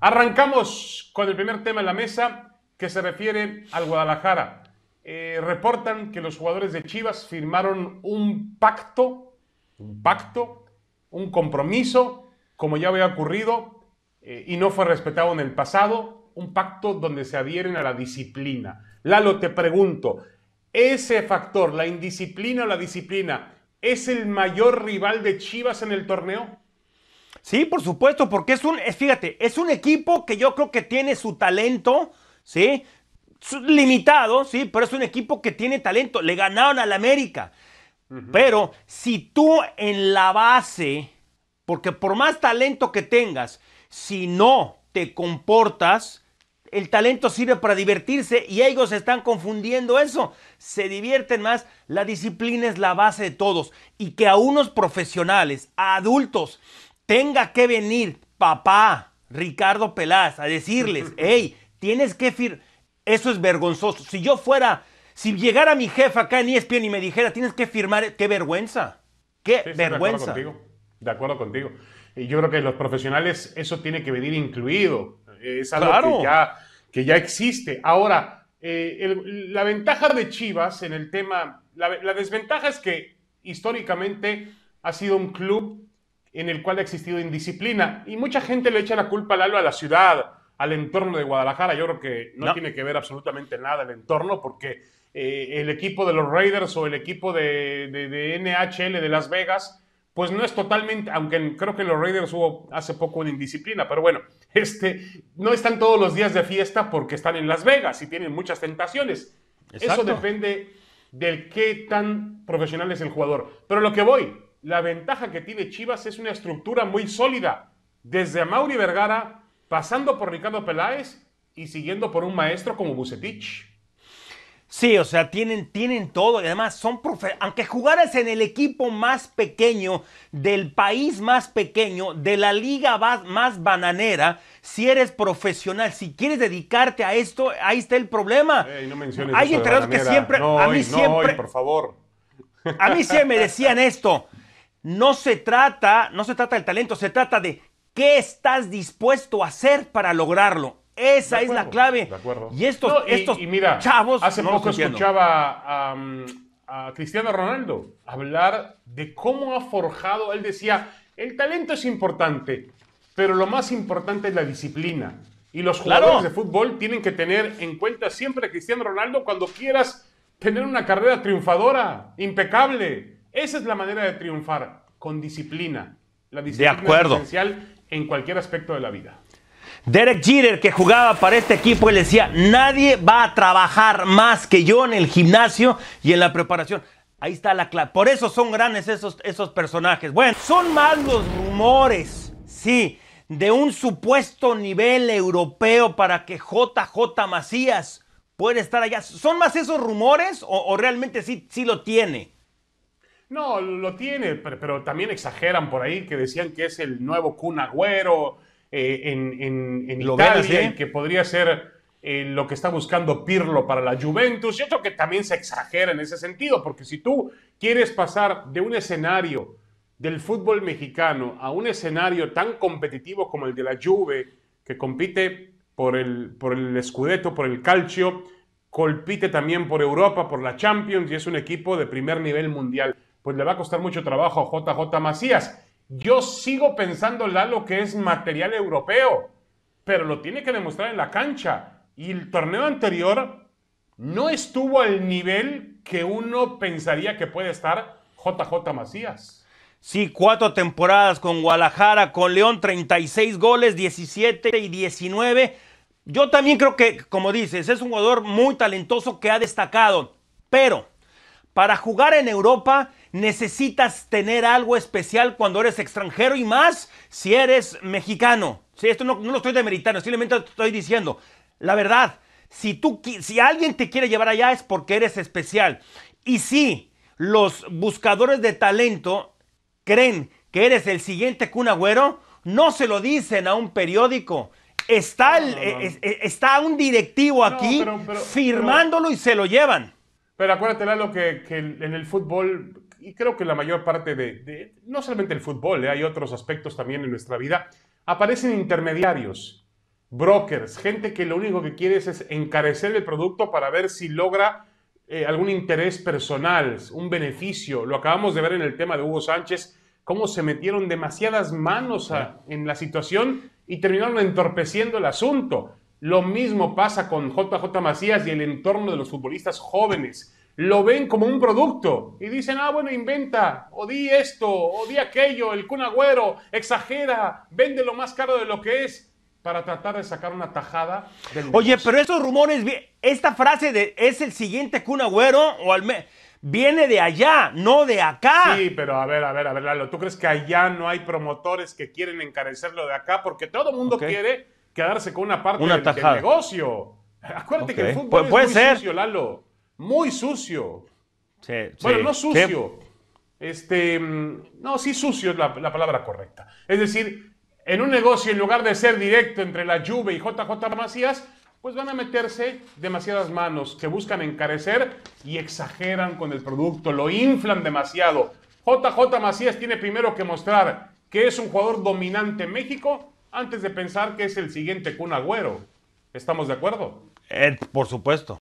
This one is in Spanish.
Arrancamos con el primer tema en la mesa que se refiere al Guadalajara. Eh, reportan que los jugadores de Chivas firmaron un pacto, un pacto, un compromiso, como ya había ocurrido eh, y no fue respetado en el pasado, un pacto donde se adhieren a la disciplina. Lalo, te pregunto, ese factor, la indisciplina o la disciplina, ¿es el mayor rival de Chivas en el torneo? Sí, por supuesto, porque es un, fíjate, es un equipo que yo creo que tiene su talento, ¿sí? Limitado, sí, pero es un equipo que tiene talento. Le ganaron al América. Pero si tú en la base, porque por más talento que tengas, si no te comportas, el talento sirve para divertirse y ellos están confundiendo eso. Se divierten más. La disciplina es la base de todos. Y que a unos profesionales, adultos, tenga que venir papá Ricardo Pelaz a decirles, hey, tienes que firmar. Eso es vergonzoso. Si yo fuera, si llegara mi jefa acá en ESPN y me dijera, tienes que firmar, qué vergüenza. Qué vergüenza. de, acuerdo contigo. de acuerdo contigo. Y yo creo que los profesionales eso tiene que venir incluido. Eh, es algo que, ya, que ya existe. Ahora, eh, la ventaja de Chivas en el tema, la desventaja es que históricamente ha sido un club en el cual ha existido indisciplina. Y mucha gente le echa la culpa Lalo a la ciudad, al entorno de Guadalajara. Yo creo que no, tiene que ver absolutamente nada el entorno, porque eh, el equipo de los Raiders o el equipo de, NHL de Las Vegas, pues no es totalmente, aunque creo que los Raiders hubo hace poco una indisciplina, pero bueno, este, no están todos los días de fiesta porque están en Las Vegas y tienen muchas tentaciones. Eso depende del qué tan profesional es el jugador. Pero lo que voy, la ventaja que tiene Chivas es una estructura muy sólida, desde Mauri Vergara, pasando por Ricardo Peláez y siguiendo por un maestro como Bucetich. Sí, o sea, tienen, tienen todo y además son profe aunque jugaras en el equipo más pequeño, del país más pequeño, de la liga más bananera, si eres profesional, si quieres dedicarte a esto, ahí está el problema. no menciones Hay entrenadores que siempre, a mí siempre, por favor. A mí siempre me decían esto no se trata, no se trata del talento, se trata de qué estás dispuesto a hacer para lograrlo. Esa es la clave. De acuerdo. Y estos, no, y, mira, chavos. Hace poco escuchaba um, a Cristiano Ronaldo hablar de cómo ha forjado. Él decía: el talento es importante, pero lo más importante es la disciplina. Y los jugadores de fútbol tienen que tener en cuenta siempre a Cristiano Ronaldo cuando quieras tener una carrera triunfadora, impecable esa es la manera de triunfar, con disciplina. La disciplina esencial en cualquier aspecto de la vida. Derek Jeter, que jugaba para este equipo, le decía, nadie va a trabajar más que yo en el gimnasio y en la preparación. Ahí está la clave. Por eso son grandes esos, esos personajes. Bueno, son más los rumores, sí, de un supuesto nivel europeo para que JJ Macías pueda estar allá. ¿Son más esos rumores o, realmente sí, sí lo tiene? No, lo tiene, pero, también exageran por ahí que decían que es el nuevo Kun Agüero eh, en, en, Italia, que podría ser eh, lo que está buscando Pirlo para la Juventus. Yo creo que también se exagera en ese sentido, porque si tú quieres pasar de un escenario del fútbol mexicano a un escenario tan competitivo como el de la Juve, que compite por el, por el Scudetto, por el Calcio, compite también por Europa, por la Champions, y es un equipo de primer nivel mundial pues le va a costar mucho trabajo a JJ Macías. Yo sigo pensando, Lalo, que es material europeo, pero lo tiene que demostrar en la cancha. Y el torneo anterior no estuvo al nivel que uno pensaría que puede estar JJ Macías. Sí, cuatro temporadas con Guadalajara, con León, 36 goles, 17 y 19. Yo también creo que, como dices, es un jugador muy talentoso que ha destacado, pero para jugar en Europa necesitas tener algo especial cuando eres extranjero y más si eres mexicano. Sí, esto no, lo estoy demeritando, simplemente te estoy diciendo la verdad. Si, tú, si alguien te quiere llevar allá es porque eres especial. Y si los buscadores de talento creen que eres el siguiente cunagüero. Agüero, no se lo dicen a un periódico. Está, e, e, e, está un directivo aquí firmándolo y se lo llevan. Pero acuérdate, lo que, en el fútbol, y creo que la mayor parte de, no solamente el fútbol, eh, hay otros aspectos también en nuestra vida, aparecen intermediarios, brokers, gente que lo único que quiere es, encarecer el producto para ver si logra eh, algún interés personal, un beneficio. Lo acabamos de ver en el tema de Hugo Sánchez, cómo se metieron demasiadas manos en la situación y terminaron entorpeciendo el asunto. Lo mismo pasa con JJ Macías y el entorno de los futbolistas jóvenes. Lo ven como un producto y dicen, ah, bueno, inventa, o di esto, o di aquello, el cunagüero, exagera, vende lo más caro de lo que es para tratar de sacar una tajada. Del Oye, pero esos rumores, esta frase de es el siguiente cunagüero o viene de allá, no de acá. Sí, pero a ver, a ver, a ver, Lalo, ¿tú crees que allá no hay promotores que quieren encarecerlo de acá? Porque todo el mundo quiere quedarse con una parte del, negocio. Acuérdate que el fútbol es muy sucio, Lalo. Muy sucio. bueno, no sucio. Este, mm, no, sí sucio es la, palabra correcta. Es decir, en un negocio, en lugar de ser directo entre la Juve y JJ Macías, pues van a meterse demasiadas manos que buscan encarecer y exageran con el producto, lo inflan demasiado. JJ Macías tiene primero que mostrar que es un jugador dominante en México antes de pensar que es el siguiente Kun ¿Estamos de acuerdo? Eh, por supuesto.